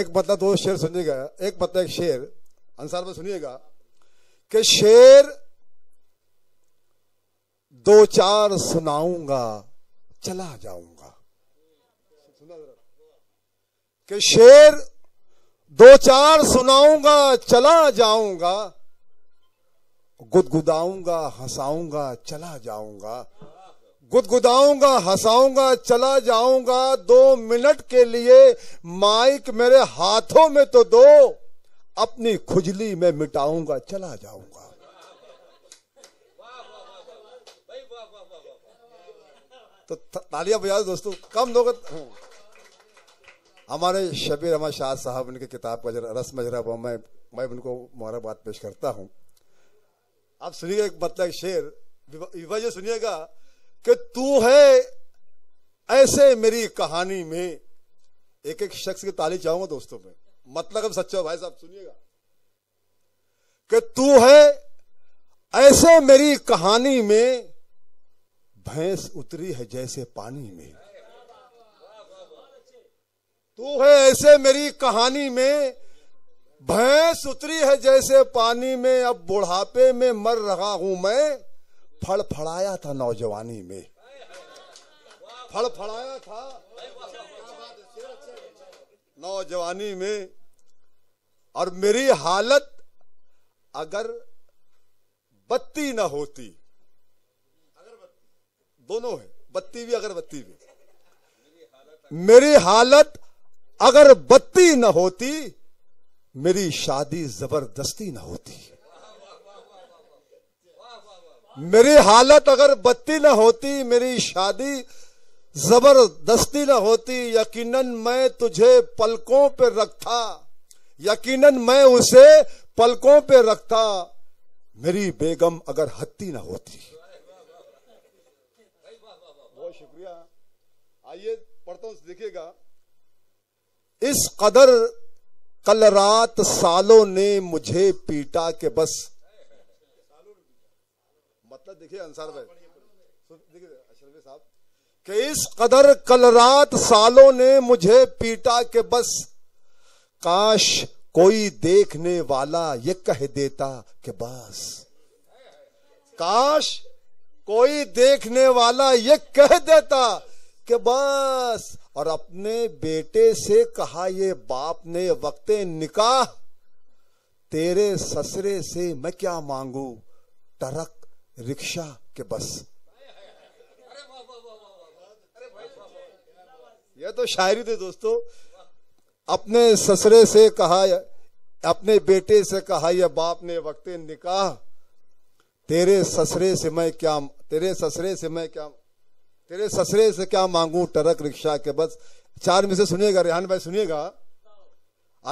एक बदला दो शेर सुनिएगा एक बदला एक शेर अंसार में सुनिएगा कि शेर दो चार सुनाऊंगा चला जाऊंगा कि शेर दो चार सुनाऊंगा चला जाऊंगा गुदगुदाऊंगा हंसाऊंगा चला जाऊंगा गुदगुदाऊंगा हंसाऊंगा चला जाऊंगा दो मिनट के लिए माइक मेरे हाथों में तो दो अपनी खुजली में मिटाऊंगा चला जाऊंगा तो तालियां बजा दोस्तों कम लोग हम्म। हमारे शबीर अहमद शाह साहब उनकी किताब का जरा रस मजरा मैं मैं उनको मुबारकबाद पेश करता हूं आप सुनिए एक मतलब शेर विवजह सुनिएगा कि तू है ऐसे मेरी कहानी में एक एक शख्स की ताली चाहूंगा दोस्तों में मतलब अब सच्चा भाई साहब सुनिएगा कि तू है ऐसे मेरी कहानी में भैंस उतरी है जैसे पानी में तू है ऐसे मेरी कहानी में भैंस उतरी है जैसे पानी में अब बुढ़ापे में मर रहा हूं मैं फड़ फड़ाया था नौजवानी में फड़ फड़ाया था नौजवानी में और मेरी हालत अगर बत्ती ना होती दोनों है बत्ती भी अगरबत्ती भी मेरी हालत अगर बत्ती न होती मेरी शादी जबरदस्ती न होती मेरी हालत अगर बत्ती ना होती मेरी शादी जबरदस्ती ना होती यकीनन मैं तुझे पलकों पे रखता यकीनन मैं उसे पलकों पे रखता मेरी बेगम अगर हत्ती ना होती बहुत शुक्रिया आइए पढ़ता हूं देखिएगा इस कदर कल रात सालों ने मुझे पीटा के बस अच्छा देखिए अंसार भाई साहब कि इस कदर कल रात सालों ने मुझे पीटा के बस काश कोई देखने वाला ये कह देता के बस काश कोई देखने वाला ये कह देता के बस और अपने बेटे से कहा ये बाप ने वक्त निकाह तेरे ससरे से मैं क्या मांगू टरक रिक्शा के बस यह तो शायरी थी दोस्तों अपने ससरे से कहा अपने बेटे से कहा या बाप ने वक्त निकाह तेरे ससरे से मैं क्या तेरे ससरे से मैं क्या तेरे ससरे से क्या मांगू ट्रक रिक्शा के बस चार में से सुनिएगा रेहान भाई सुनिएगा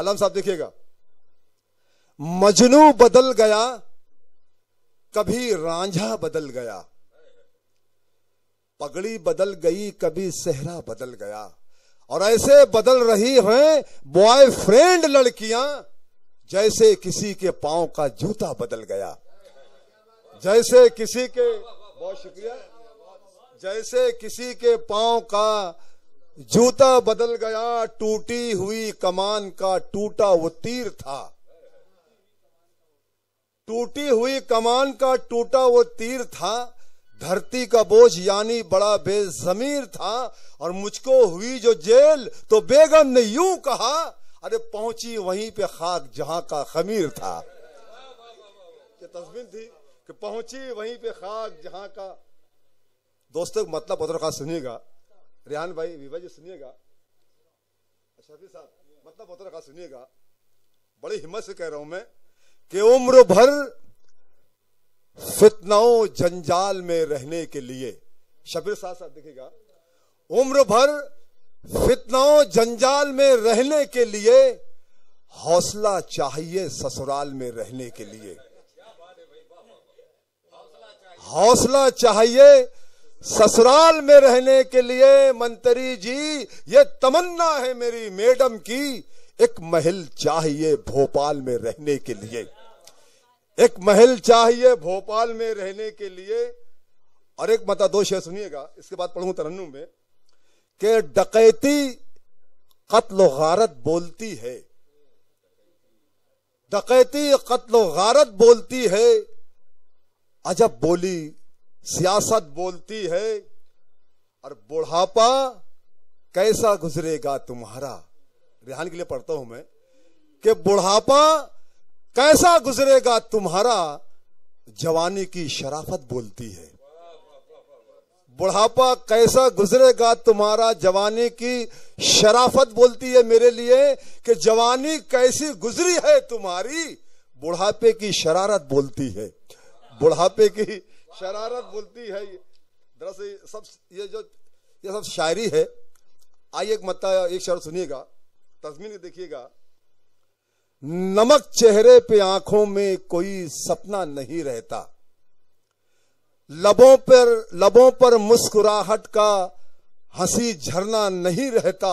आलम साहब देखिएगा मजनू बदल गया कभी रांझा बदल गया पगड़ी बदल गई कभी सेहरा बदल गया और ऐसे बदल रही हैं बॉयफ्रेंड लड़कियां जैसे किसी के पांव का जूता बदल गया जैसे किसी के बहुत शुक्रिया जैसे किसी के पांव का जूता बदल गया टूटी हुई कमान का टूटा वो तीर था टूटी हुई कमान का टूटा वो तीर था धरती का बोझ यानी बड़ा बेजमीर था और मुझको हुई जो जेल तो बेगम ने यूं कहा अरे पहुंची वहीं पे खाक जहां का खमीर था ये तस्वीर थी कि पहुंची वहीं पे खाक जहां का दोस्तों मतलब पत्र खास सुनिएगा रेहान भाई विभा जी सुनिएगा शफी अच्छा, साहब मतलब पत्र खास सुनिएगा बड़ी हिम्मत से कह रहा हूं मैं कि उम्र भर फितनाओं जंजाल में रहने के लिए शबीर साहब साहब देखेगा उम्र भर फितनाओं जंजाल में रहने के लिए हौसला चाहिए ससुराल में रहने के लिए हौसला चाहिए ससुराल में रहने के लिए मंत्री जी ये तमन्ना है मेरी मैडम की एक महल चाहिए भोपाल में रहने के लिए एक महल चाहिए भोपाल में रहने के लिए और एक मतादोष है सुनिएगा इसके बाद पढ़ू तरन्नु में कि डकैती कत्ल गारत बोलती है डकैती कत्ल गारत बोलती है अजब बोली सियासत बोलती है और बुढ़ापा कैसा गुजरेगा तुम्हारा रिहान के लिए पढ़ता हूं मैं कि बुढ़ापा कैसा गुजरेगा तुम्हारा जवानी की शराफत बोलती है बुढ़ापा कैसा गुजरेगा तुम्हारा जवानी की शराफत बोलती है मेरे लिए कि जवानी कैसी गुजरी है तुम्हारी बुढ़ापे की शरारत बोलती है बुढ़ापे की शरारत बोलती है दरअसल सब ये जो ये सब शायरी है आइए एक मत एक शर सुनिएगा तस्मीन देखिएगा नमक चेहरे पे आंखों में कोई सपना नहीं रहता लबों पर लबों पर मुस्कुराहट का हंसी झरना नहीं रहता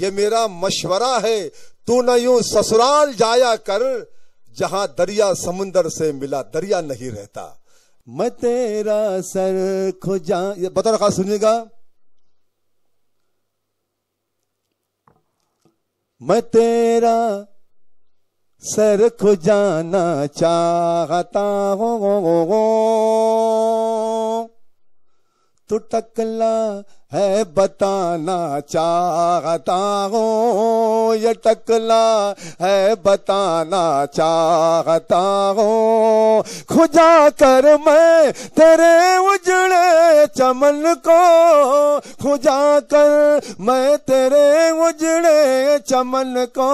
ये मेरा मशवरा है तू न यू ससुराल जाया कर जहां दरिया समुंदर से मिला दरिया नहीं रहता मैं तेरा सर खुजा ये बता रखा सुनिएगा मैं तेरा सर खुजाना चाहता हो तो टकला है बताना चाहता हो ये टकला है बताना चाहता हो खुजा कर मैं तेरे उजड़े चमन को खुजा कर मैं तेरे उजड़े चमन को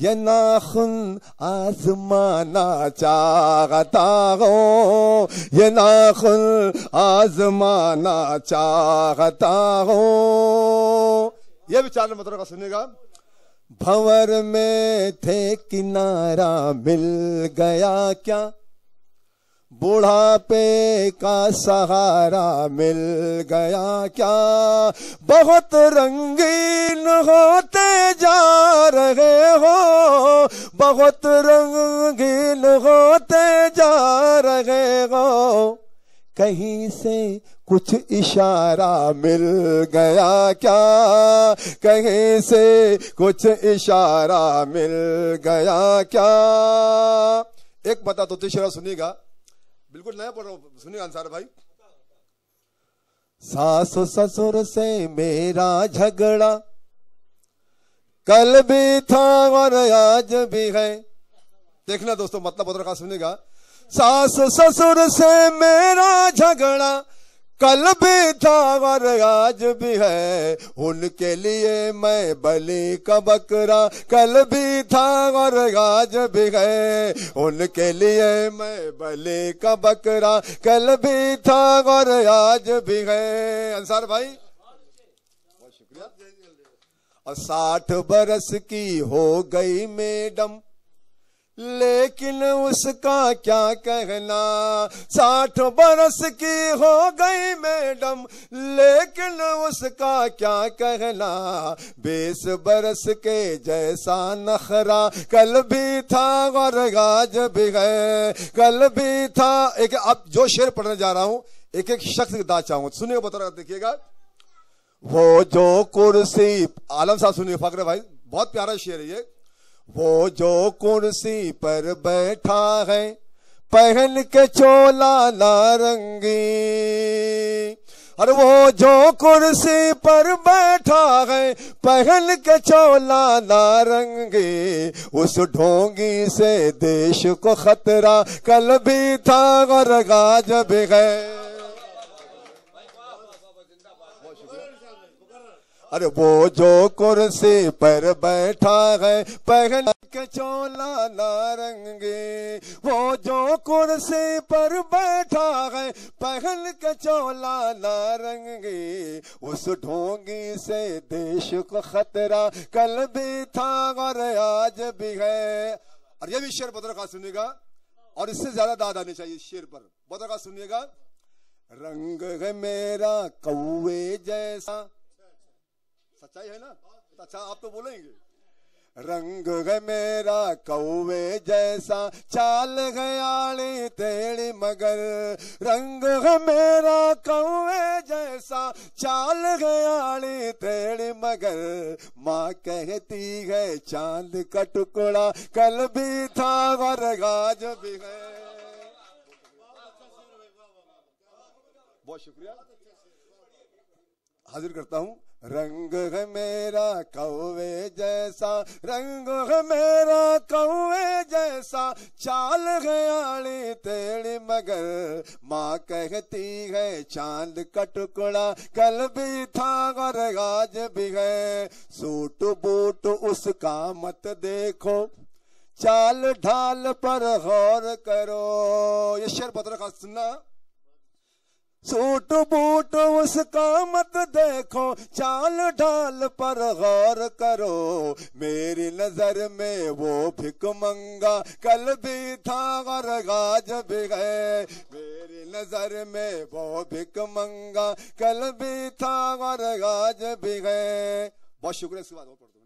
ये नाखुन आजमाना चाहता हो ये नाखुन आजमाना चाहता हो ये विचार मतलब का सुनेगा भंवर में थे किनारा मिल गया क्या बुढ़ापे का सहारा मिल गया क्या बहुत रंगीन होते जा रहे बहुत रंगीन होते जा रहे हो कहीं से कुछ इशारा मिल गया क्या कहीं से कुछ इशारा मिल गया क्या एक बता तो तीसरा सुनिएगा बिल्कुल नया पढ़ रहा हूं सुनिएगा अंसार भाई सास ससुर से मेरा झगड़ा कल भी था और आज भी है देखना दोस्तों मतलब उधर का सुनेगा सास ससुर से मेरा झगड़ा कल भी था और आज भी है उनके लिए मैं बलि का बकरा कल भी था और आज भी है उनके लिए मैं बलि का बकरा कल भी था और आज भी है अंसार भाई साठ बरस की हो गई मैडम लेकिन उसका क्या कहना साठ बरस की हो गई मैडम लेकिन उसका क्या कहना बीस बरस के जैसा नखरा कल भी था और आज भी है कल भी था एक अब जो शेर पढ़ने जा रहा हूं एक एक शख्स हूं सुनिए बता देखिएगा वो जो कुर्सी आलम साहब सुनिए फकर भाई बहुत प्यारा शेर है ये वो जो कुर्सी पर बैठा है पहन के चोला नारंगी अरे वो जो कुर्सी पर बैठा है पहन के चोला नारंगी उस ढोंगी से देश को खतरा कल भी था और गाज भी है अरे वो जो कुर्सी पर बैठा है पहन के चोला नारंगी वो जो कुर्सी पर बैठा है पहन के चोला नारंगी उस ढोंगी से देश को खतरा कल भी था और आज भी है और ये भी शेर का सुनेगा और इससे ज्यादा दाद आनी चाहिए शेर पर का सुनिएगा रंग है मेरा कौए जैसा सच्चाई है ना अच्छा आप तो बोलेंगे रंग है मेरा कौवे जैसा चाल गया तेरी मगर रंग है मेरा कौवे जैसा चाल गया तेरी मगर माँ कहती है चांद का टुकड़ा कल भी था वर्गा आज भी है बहुत शुक्रिया हाजिर करता हूँ रंग है मेरा कौवे जैसा रंग है मेरा कौवे जैसा चाल है तेरी मगर माँ कहती है चांद का टुकड़ा कल भी था और आज भी है सूट बूट उसका मत देखो चाल ढाल पर गौर करो ये शेर बहुत रखा सुनना सूट बूट उसका मत देखो चाल ढाल पर गौर करो मेरी नजर में वो भिक मंगा कल भी था और गाज भी है मेरी नजर में वो भिक मंगा कल भी था और गाज भी है बहुत शुक्रिया इसके बाद और